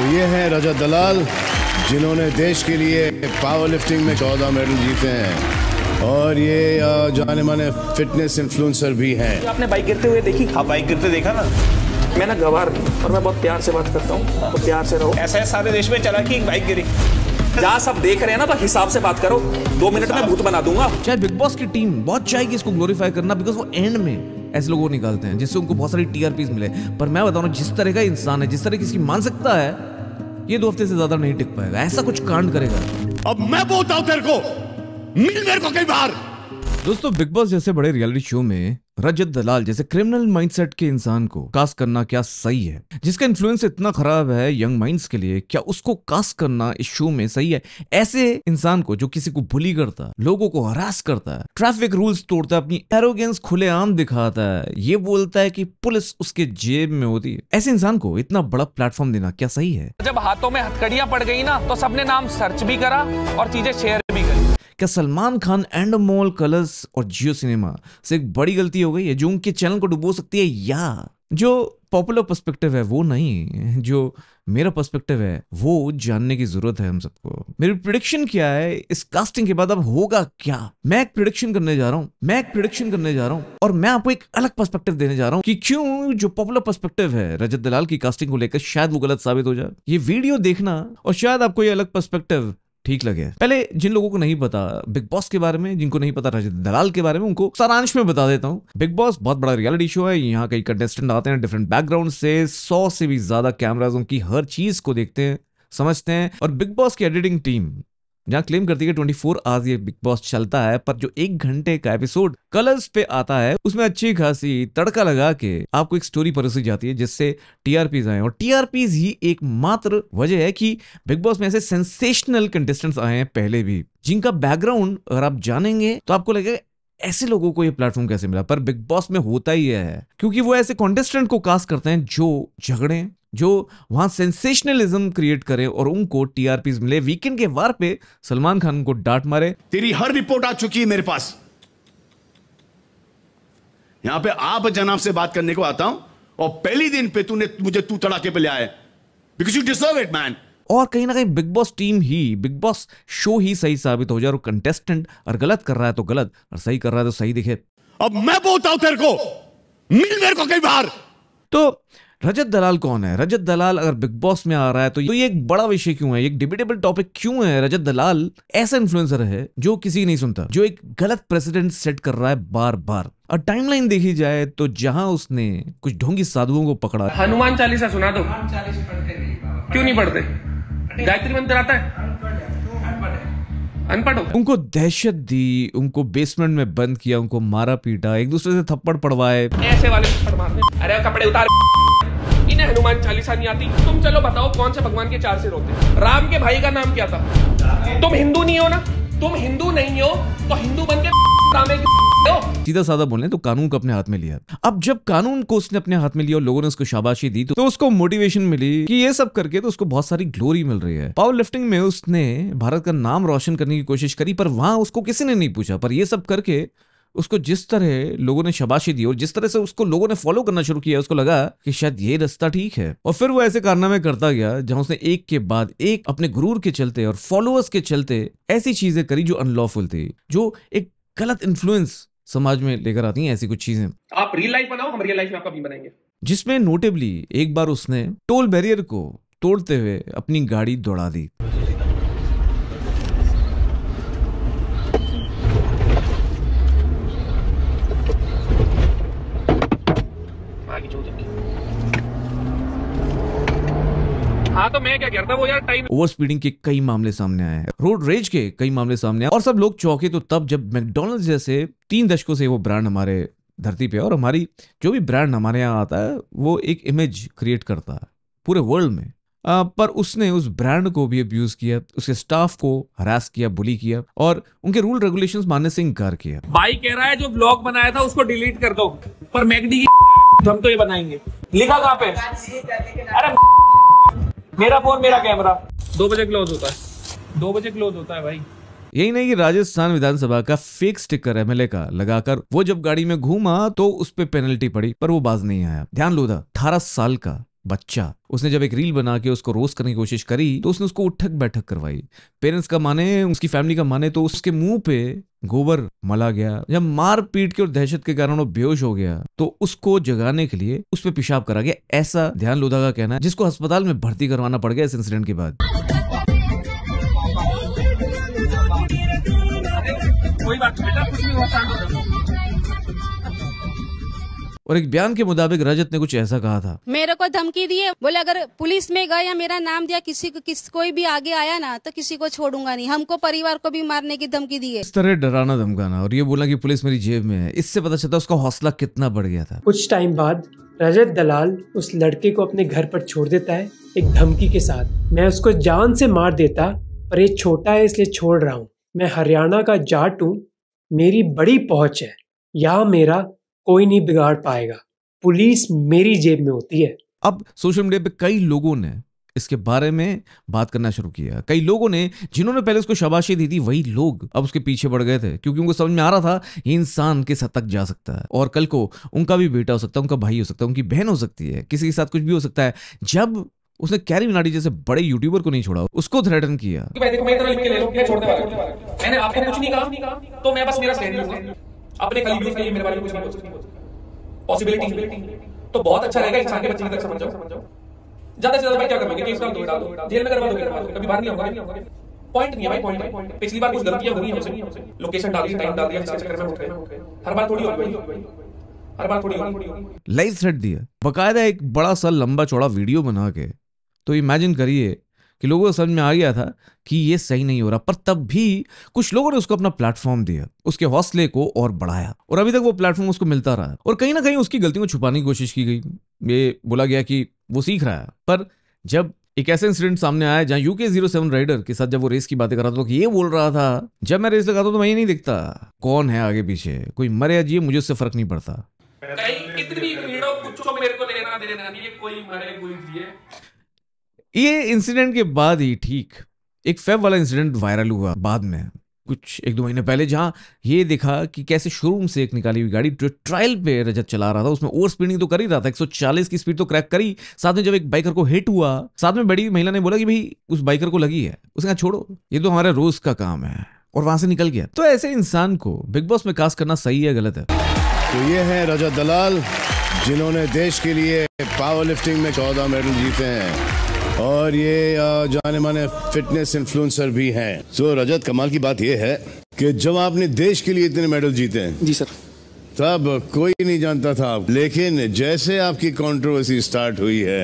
तो ये हैं रजत दलाल जिन्होंने देश के लिए पावर लिफ्टिंग में चौदह मेडल जीते हैं और ये जाने माने फिटनेस इन्फ्लुएंसर भी हैं आपने बाइक गिरते हुए देखी हाँ बाइक गिरते देखा ना मैं ना गवार और मैं बहुत प्यार से बात करता हूँ तो प्यार से रहो ऐसा सारे देश में चला कि बाइक गिरी जहाँ सब देख रहे हैं ना तो हिसाब से बात करो दो मिनट में भूत बना दूंगा चाहे बिग बॉस की टीम बहुत चाहेगी इसको ग्लोरीफाई करना बिकॉज वो एंड में ऐसे लोग वो निकालते हैं जिससे उनको बहुत सारी टी मिले पर मैं बता रहा हूँ जिस तरह का इंसान है जिस तरह की इसकी मानसिकता है ये दो हफ्ते से ज्यादा नहीं टिक पाएगा ऐसा कुछ कांड करेगा अब मैं बोलता हूँ तेरे को मिल मेरे को कई बार दोस्तों बिग बॉस जैसे बड़े रियलिटी शो में रजत दलाल जैसे क्रिमिनल माइंडसेट के इंसान को कास्ट करना क्या सही है जिसका इन्फ्लुएंस इतना खराब है यंग माइंड्स के लिए क्या उसको कास्ट करना इस शो में सही है ऐसे इंसान को जो किसी को भुली करता है लोगों को हरास करता है ट्रैफिक रूल्स तोड़ता है अपनी एरोगेंस खुलेआम दिखाता है ये बोलता है की पुलिस उसके जेब में होती है ऐसे इंसान को इतना बड़ा प्लेटफॉर्म देना क्या सही है जब हाथों में हथकड़िया पड़ गई ना तो सबने नाम सर्च भी करा और चीजें शेयर भी क्या Salman Khan Endemol Colors और जियो सिनेमा से एक बड़ी गलती हो गई है जो उनके चैनल को डुबो सकती है या जो पॉपुलर पर्सपेक्टिव है वो नहीं जो मेरा पर्सपेक्टिव है वो जानने की जरूरत है हम सबको मेरी प्रिडिक्शन क्या है इस कास्टिंग के बाद अब होगा क्या मैं एक प्रिडिक्शन करने जा रहा हूँ मैं एक प्रिडिक्शन करने जा रहा हूँ और मैं आपको एक अलग पर्सपेक्टिव देने जा रहा हूँ कि क्यों जो पॉपुलर पर्सपेक्टिव है रजत दलाल की कास्टिंग को लेकर शायद वो गलत साबित हो जाए ये वीडियो देखना और शायद आपको ये अलग पर्सपेक्टिव ठीक लगे पहले जिन लोगों को नहीं पता बिग बॉस के बारे में जिनको नहीं पता रजत दलाल के बारे में उनको सारांश में बता देता हूँ बिग बॉस बहुत बड़ा रियलिटी शो है यहाँ कई कंटेस्टेंट आते हैं डिफरेंट बैकग्राउंड से सौ से भी ज्यादा कैमराज उनकी हर चीज को देखते हैं समझते हैं और बिग बॉस की एडिटिंग टीम जहां क्लेम करती है ट्वेंटी फोर आवर्स ये बिग बॉस चलता है पर जो एक घंटे का एपिसोड कलर्स पे आता है उसमें अच्छी खासी तड़का लगा के आपको एक स्टोरी परोसी जाती है जिससे टीआरपीज आए और टीआरपीज ही एक मात्र वजह है कि बिग बॉस में ऐसे सेंसेशनल कंटेस्टेंट्स आए हैं पहले भी जिनका बैकग्राउंड अगर आप जानेंगे तो आपको लगेगा ऐसे लोगों को ये प्लेटफॉर्म कैसे मिला पर बिग बॉस में होता ही है क्योंकि वो ऐसे कॉन्टेस्टेंट को कास्ट करते हैं जो झगड़े जो वहां सेंसेशनलिज्म क्रिएट करे और उनको टीआरपी मिले वीकेंड के वार पे सलमान खान को डांट मारे तेरी हर रिपोर्ट आ चुकी है मेरे पास यहां पे आप जनाब से बात करने को आता हूं और पहले दिन पे तूने मुझे तू तड़ाके पे ले आए because you deserve it man और कहीं ना कहीं बिग बॉस टीम ही बिग बॉस शो ही सही साबित हो जाए और कंटेस्टेंट और गलत कर रहा है तो गलत और सही कर रहा है तो सही दिखे अब मैं बोलता हूं तेरे को मिल मेरे को कई बार तो रजत दलाल कौन है रजत दलाल अगर बिग बॉस में आ रहा है तो ये एक बड़ा विषय क्यों है एक डिबेटेबल टॉपिक क्यों है रजत दलाल ऐसा इन्फ्लुएंसर है जो किसी नहीं सुनता जो एक गलत प्रेसिडेंट सेट कर रहा है बार बार और टाइमलाइन देखी जाए तो जहां उसने कुछ ढोंगी साधुओं को पकड़ा हनुमान चालीसा सुना दो क्यों नहीं पढ़ते गायत्री मंत्र आता है अनपढ़ उनको दहशत दी उनको बेसमेंट में बंद किया उनको मारा पीटा एक दूसरे से थप्पड़ पड़वाए ऐसे वाले अरे कपड़े उतार इन्हें हनुमान चालीसा नहीं आती तुम चलो बताओ कौन से भगवान के चार सिर होते राम के भाई का नाम क्या था तुम हिंदू नहीं हो ना तुम हिंदू नहीं हो तो हिंदू बन के सीधा साधा बोले तो कानून को अपने हाथ में लिया अब जब कानून को उसने अपने हाथ में लिया और लोगों ने उसको शाबाशी दी तो, उसको मोटिवेशन मिली कि ये सब करके तो उसको बहुत सारी ग्लोरी मिल रही है पावर लिफ्टिंग में उसने भारत का नाम रोशन करने की कोशिश करी पर वहां उसको किसी ने नहीं पूछा पर ये सब करके उसको जिस तरह लोगों ने शबाशी दी और जिस तरह से उसको लोगों ने फॉलो करना शुरू किया उसको लगा कि शायद ये रास्ता ठीक है और फिर वो ऐसे कारनामे करता गया जहां उसने एक के बाद एक अपने गुरूर के चलते और फॉलोअर्स के चलते ऐसी चीजें करी जो अनलॉफुल थी जो एक गलत इन्फ्लुएंस समाज में लेकर आती है ऐसी कुछ चीजें आप रियल लाइफ बनाओ हम रियल लाइफ में आपका भी बनाएंगे जिसमें नोटेबली एक बार उसने टोल बैरियर को तोड़ते हुए अपनी गाड़ी दौड़ा दी हाँ तो मैं क्या वो यार टाइम ओवर स्पीडिंग के कई मामले सामने आए रोड रेज के कई मामले सामने आए और सब लोग चौके तो तब जब मैकडोनल्ड जैसे तीन दशकों से वो ब्रांड हमारे धरती पे और हमारी जो भी ब्रांड हमारे यहाँ आता है वो एक इमेज क्रिएट करता है पूरे वर्ल्ड में आ, पर उसने उस ब्रांड को भी अब्यूज किया उसके स्टाफ को हरास किया बुली किया और उनके रूल रेगुलेशंस मानने से इनकार किया भाई कह रहा है जो ब्लॉग बनाया था उसको डिलीट कर दो पर मैगडी तो हम तो ये बनाएंगे लिखा कहाँ पे अरे मेरा फोन मेरा कैमरा दो बजे क्लोज होता है दो बजे क्लोज होता है भाई यही नहीं कि राजस्थान विधानसभा का फेक स्टिकर एमएलए का लगाकर वो जब गाड़ी में घूमा तो उस पर पे पेनल्टी पड़ी पर वो बाज नहीं आया ध्यान लो था अठारह साल का बच्चा उसने जब एक रील बना के उसको रोस्ट करने की कोशिश करी तो उसने उसको उठक बैठक करवाई पेरेंट्स का माने उसकी फैमिली का माने तो उसके मुंह पे गोबर मला गया जब मार पीट के और दहशत के कारण वो बेहोश हो गया तो उसको जगाने के लिए उस पर पेशाब करा गया ऐसा ध्यान लोधा का कहना है जिसको अस्पताल में भर्ती करवाना पड़ गया इस इंसिडेंट के बाद कोई बात बेटा कुछ भी होता और एक बयान के मुताबिक रजत ने कुछ ऐसा कहा था मेरे को धमकी दिए बोले अगर पुलिस में गए या मेरा नाम दिया किसी को किस कोई भी आगे आया ना तो किसी को छोड़ूंगा नहीं हमको परिवार को भी मारने की धमकी दी है इस तरह डराना धमकाना और ये बोला की पुलिस मेरी जेब में है इससे पता चलता उसका हौसला कितना बढ़ गया था कुछ टाइम बाद रजत दलाल उस लड़के को अपने घर पर छोड़ देता है एक धमकी के साथ मैं उसको जान से मार देता पर ये छोटा है इसलिए छोड़ रहा हूँ मैं हरियाणा का जाट हूँ मेरी बड़ी पहुँच है यहाँ मेरा कोई नहीं बिगाड़ पाएगा पुलिस मेरी जेब में होती है अब सोशल मीडिया पे कई लोगों ने इसके बारे में बात करना शुरू किया कई लोगों ने जिन्होंने पहले उसको शबाशी दी थी वही लोग अब उसके पीछे बढ़ गए थे क्योंकि उनको समझ में आ रहा था ये इंसान किस हद तक जा सकता है और कल को उनका भी बेटा हो सकता है उनका भाई हो सकता है उनकी बहन हो सकती है किसी के साथ कुछ भी हो सकता है जब उसने कैरी मिनाडी जैसे बड़े यूट्यूबर को नहीं छोड़ा उसको थ्रेटन किया अपने कलीग्स का ये मेरे बारे में कुछ नहीं बोल सकते पॉसिबिलिटी तो बहुत अच्छा रहेगा इंसान के बच्चे की तरह समझ जाओ ज्यादा से ज्यादा क्या करेंगे केस डाल दो डाल दो जेल में करवा दो कभी बाहर नहीं होगा पॉइंट नहीं है भाई पॉइंट है पिछली बार कुछ गलतियां हुई हमसे लोकेशन डाल दी टाइम डाल दिया चक्कर में उठ गए हर बार थोड़ी होगी भाई हर बार थोड़ी लाइव सेट दिया बकायदा एक बड़ा सा लंबा चौड़ा वीडियो बना के तो इमेजिन करिए कि लोगों को समझ में आ गया था कि ये सही नहीं हो रहा पर तब भी कुछ लोगों ने उसको अपना प्लेटफॉर्म दिया उसके हौसले को और बढ़ाया और अभी तक वो प्लेटफॉर्म उसको मिलता रहा और कहीं ना कहीं उसकी गलतियों को छुपाने की कोशिश की गई ये बोला गया कि वो सीख रहा है पर जब एक ऐसा इंसिडेंट सामने आया जहां यूके जीरो सेवन राइडर के साथ जब वो रेस की बातें कर रहा था तो ये बोल रहा था जब मैं रेस लगाता हूँ तो मैं ये नहीं देखता कौन है आगे पीछे कोई मरे या जिए मुझे उससे फर्क नहीं पड़ता कितनी कुछ मेरे को लेना देना नहीं कोई मरे कोई जिए ये इंसिडेंट के बाद ही ठीक एक फेब वाला इंसिडेंट वायरल हुआ बाद में कुछ एक दो महीने पहले जहां ये देखा कि कैसे शोरूम से एक निकाली हुई गाड़ी जो ट्रायल पे रजत चला रहा था उसमें ओवर स्पीडिंग तो कर ही रहा था 140 की स्पीड तो क्रैक करी साथ में जब एक बाइकर को हिट हुआ साथ में बड़ी महिला ने बोला कि भाई उस बाइकर को लगी है उसने कहा छोड़ो ये तो हमारे रोज का काम है और वहां से निकल गया तो ऐसे इंसान को बिग बॉस में कास्ट करना सही है गलत है तो ये है रजत दलाल जिन्होंने देश के लिए पावर लिफ्टिंग में चौदह मेडल जीते हैं और ये जाने माने फिटनेस इन्फ्लुएंसर भी हैं तो रजत कमाल की बात ये है कि जब आपने देश के लिए इतने मेडल जीते हैं जी सर तब कोई नहीं जानता था आप लेकिन जैसे आपकी कंट्रोवर्सी स्टार्ट हुई है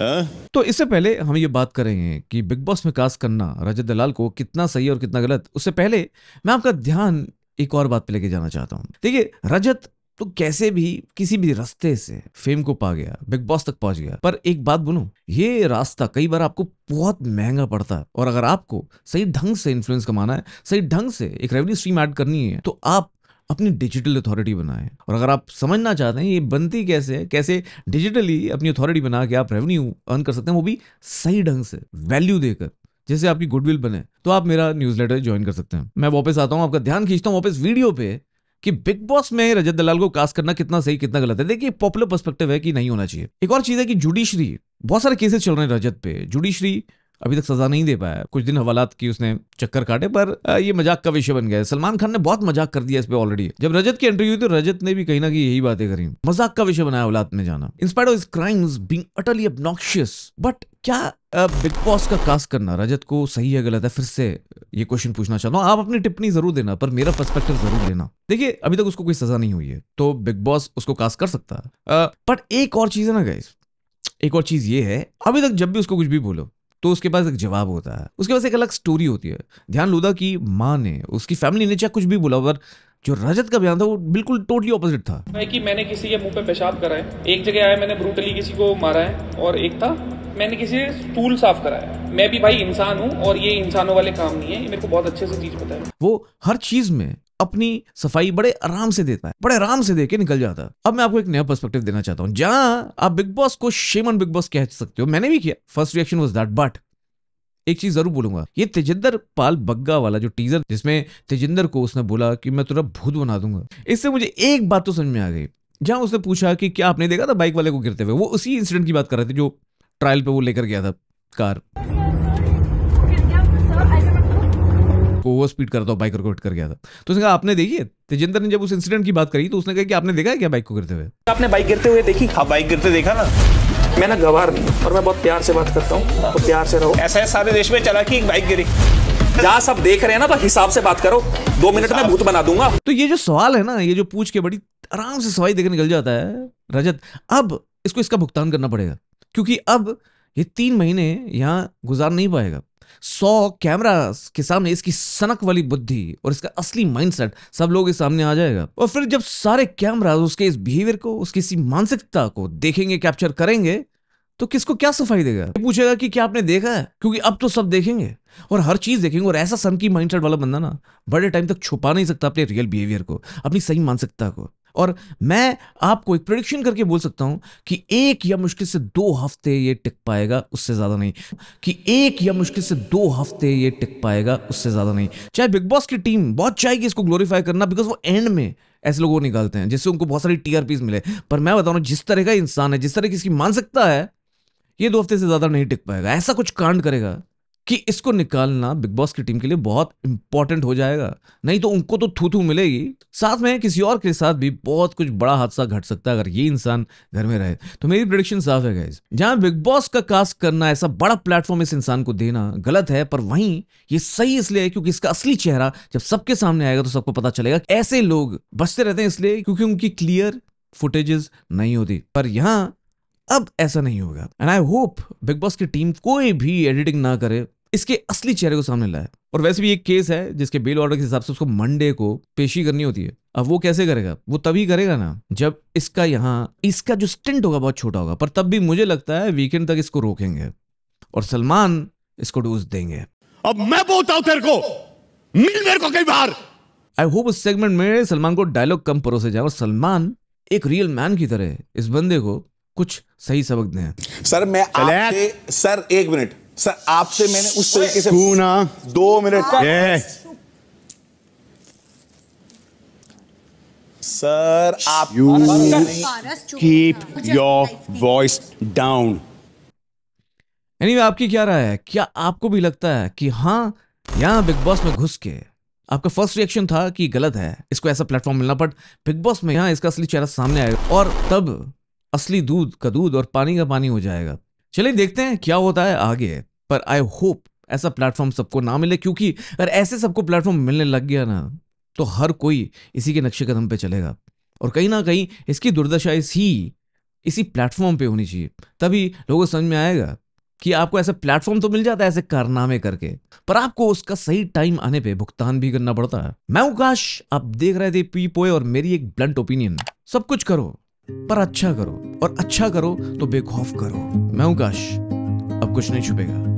आ? तो इससे पहले हम ये बात कर रहे हैं कि बिग बॉस में कास्ट करना रजत दलाल को कितना सही और कितना गलत उससे पहले मैं आपका ध्यान एक और बात पे लेके जाना चाहता हूँ देखिए रजत तो कैसे भी किसी भी रास्ते से फेम को पा गया बिग बॉस तक पहुंच गया पर एक बात बोलो ये रास्ता कई बार आपको बहुत महंगा पड़ता है और अगर आपको सही ढंग से इन्फ्लुएंस कमाना है सही ढंग से एक रेवेन्यू स्ट्रीम ऐड करनी है तो आप अपनी डिजिटल अथॉरिटी बनाएं और अगर आप समझना चाहते हैं ये बनती कैसे है कैसे डिजिटली अपनी अथॉरिटी बना के आप रेवेन्यू अर्न कर सकते हैं वो भी सही ढंग से वैल्यू देकर जैसे आपकी गुडविल बने तो आप मेरा न्यूज़लेटर ज्वाइन कर सकते हैं मैं वापस आता हूँ आपका ध्यान खींचता हूँ वापस वीडियो पे कि बिग बॉस में रजत दलाल को कास्ट करना कितना सही कितना गलत है देखिए पॉपुलर पर्सपेक्टिव है कि नहीं होना चाहिए एक और चीज है कि जुडिशरी बहुत सारे केसेस चल रहे हैं रजत पे जुडिशरी अभी तक सजा नहीं दे पाया कुछ दिन हवालात की उसने चक्कर काटे पर ये मजाक का विषय बन गया सलमान खान ने बहुत मजाक कर दिया इस पर ऑलरेडी जब रजत की इंटरव्यू तो रजत ने भी कहीं ना कहीं यही बातें करी मजाक का विषय बनाया औलाद में जाना inspire of crimes being utterly obnoxious but क्या बिग बॉस का कास्ट करना रजत को सही है गलत है फिर से ये क्वेश्चन पूछना चाहता हूँ आप अपनी टिप्पणी जरूर देना पर मेरा पर्सपेक्टिव जरूर देना देखिए अभी तक उसको कोई सजा नहीं हुई है तो बिग बॉस उसको कास्ट कर सकता है बट एक और चीज है ना गाइस एक और चीज ये है अभी तक जब भी उसको कुछ भी बोलो तो उसके पास एक जवाब होता है उसके पास एक अलग स्टोरी होती है ध्यान लूदा की माँ ने उसकी फैमिली ने चाहे कुछ भी बोला पर जो रजत का बयान था वो बिल्कुल टोटली ऑपोजिट था मैं कि मैंने किसी के मुंह पे पेशाब करा है एक जगह आया मैंने ब्रूटली किसी को मारा है और एक था मैंने किसी से स्टूल साफ करा है मैं भी भाई इंसान हूँ और ये इंसानों वाले काम नहीं है ये मेरे को बहुत अच्छे से चीज पता है वो हर चीज में अपनी सफाई बड़े आराम से देता है बड़े आराम से देके निकल जाता है अब मैं आपको एक नया पर्सपेक्टिव देना चाहता हूं जहां आप बिग बॉस को शेमन बिग बॉस कह सकते हो मैंने भी किया first reaction was that but एक चीज जरूर बोलूंगा ये तेजिंदर पाल बग्गा वाला जो टीजर जिसमें तेजिंदर को उसने बोला कि मैं तुरा भूत बना दूंगा इससे मुझे एक बात तो समझ में आ गई जहां उसने पूछा कि क्या आपने देखा था बाइक वाले को गिरते हुए वो उसी इंसिडेंट की बात कर रहे थे जो ट्रायल पे वो लेकर गया था कार ओवर स्पीड करता हूँ बाइक को हिट कर गया था तो उसने कहा आपने देखिए तेजेंद्र ने जब उस इंसिडेंट की बात करी तो उसने कहा कि आपने देखा है क्या बाइक को गिरते हुए आपने बाइक गिरते हुए देखी हाँ बाइक गिरते देखा ना मैं ना गवार नहीं और मैं बहुत प्यार से बात करता हूँ तो प्यार से रहो ऐसा सारे देश में चला की एक बाइक गिरी जहाँ सब देख रहे हैं ना तो हिसाब से बात करो दो मिनट में भूत बना दूंगा तो ये जो सवाल है ना ये जो पूछ के बड़ी आराम से सवाई देखने निकल जाता है रजत अब इसको इसका भुगतान करना पड़ेगा क्योंकि अब ये तीन महीने यहाँ गुजार नहीं पाएगा सौ कैमरा के सामने इसकी सनक वाली बुद्धि और इसका असली माइंडसेट सब लोग के सामने आ जाएगा और फिर जब सारे कैमरा उसके इस बिहेवियर को उसकी इसी मानसिकता को देखेंगे कैप्चर करेंगे तो किसको क्या सफाई देगा पूछेगा कि क्या आपने देखा है क्योंकि अब तो सब देखेंगे और हर चीज देखेंगे और ऐसा सन की माइंडसेट वाला बंदा ना बड़े टाइम तक छुपा नहीं सकता अपने रियल बिहेवियर को अपनी सही मानसिकता को और मैं आपको एक प्रोडिक्शन करके बोल सकता हूं कि एक या मुश्किल से दो हफ्ते ये टिक पाएगा उससे ज्यादा नहीं कि एक या मुश्किल से दो हफ्ते ये टिक पाएगा उससे ज्यादा नहीं चाहे बिग बॉस की टीम बहुत चाहेगी इसको ग्लोरीफाई करना बिकॉज वो एंड में ऐसे लोगों निकालते हैं जिससे उनको बहुत सारी टीआरपीज मिले पर मैं बता रहा हूं जिस तरह का इंसान है जिस तरह की इसकी मानसिकता है ये दो हफ्ते से ज्यादा नहीं टिक पाएगा ऐसा कुछ कांड करेगा कि इसको निकालना बिग बॉस की टीम के लिए बहुत इंपॉर्टेंट हो जाएगा नहीं तो उनको तो थू थू मिलेगी साथ में किसी और के साथ भी बहुत कुछ बड़ा हादसा घट सकता है अगर ये इंसान घर में रहे तो मेरी प्रोडिक्शन साफ है गाइज जहां बिग बॉस का कास्ट करना ऐसा बड़ा प्लेटफॉर्म इस इंसान को देना गलत है पर वहीं ये सही इसलिए है क्योंकि इसका असली चेहरा जब सबके सामने आएगा तो सबको पता चलेगा ऐसे लोग बचते रहते हैं इसलिए क्योंकि उनकी क्लियर फुटेजेस नहीं होती पर यहां अब ऐसा नहीं होगा and I hope Bigg Boss की टीम कोई भी एडिटिंग ना करे इसके असली चेहरे को सामने लाया और वैसे भी एक केस है जिसके बेल ऑर्डर के हिसाब से उसको मंडे को पेशी करनी होती है अब वो कैसे करेगा वो तभी करेगा ना जब इसका यहाँ इसका जो स्टेंट होगा बहुत छोटा होगा पर तब भी मुझे लगता है वीकेंड तक इसको रोकेंगे और सलमान इसको डोज देंगे अब मैं बोलता हूं तेरे को मिल मेरे को कई बार आई होप उस सेगमेंट में सलमान को डायलॉग कम परोसे जाए और सलमान एक रियल मैन की तरह इस बंदे को कुछ सही सबक दें सर मैं आपसे सर एक मिनट सर आपसे मैंने उस तरीके से पूना दो मिनट सर आप you keep your voice down anyway आपकी क्या राय है क्या आपको भी लगता है कि हाँ यहां बिग बॉस में घुस के आपका फर्स्ट रिएक्शन था कि गलत है इसको ऐसा प्लेटफॉर्म मिलना बट बिग बॉस में यहाँ इसका असली चेहरा सामने आएगा और तब असली दूध का दूध और पानी का पानी हो जाएगा चलिए देखते हैं क्या होता है आगे पर आई होप ऐसा प्लेटफॉर्म सबको ना मिले क्योंकि अगर ऐसे सबको प्लेटफॉर्म मिलने लग गया ना तो हर कोई इसी के नक्शे कदम पे चलेगा और कहीं ना कहीं इसकी दुर्दशा ही इसी प्लेटफॉर्म पे होनी चाहिए तभी लोगों को समझ में आएगा कि आपको ऐसा प्लेटफॉर्म तो मिल जाता है ऐसे कारनामे करके पर आपको उसका सही टाइम आने पे भुगतान भी करना पड़ता है मैं उकाश आप देख रहे थे पीपोए और मेरी एक ब्लंट ओपिनियन सब कुछ करो पर अच्छा करो और अच्छा करो तो बेखौफ करो मैं हूं काश अब कुछ नहीं छुपेगा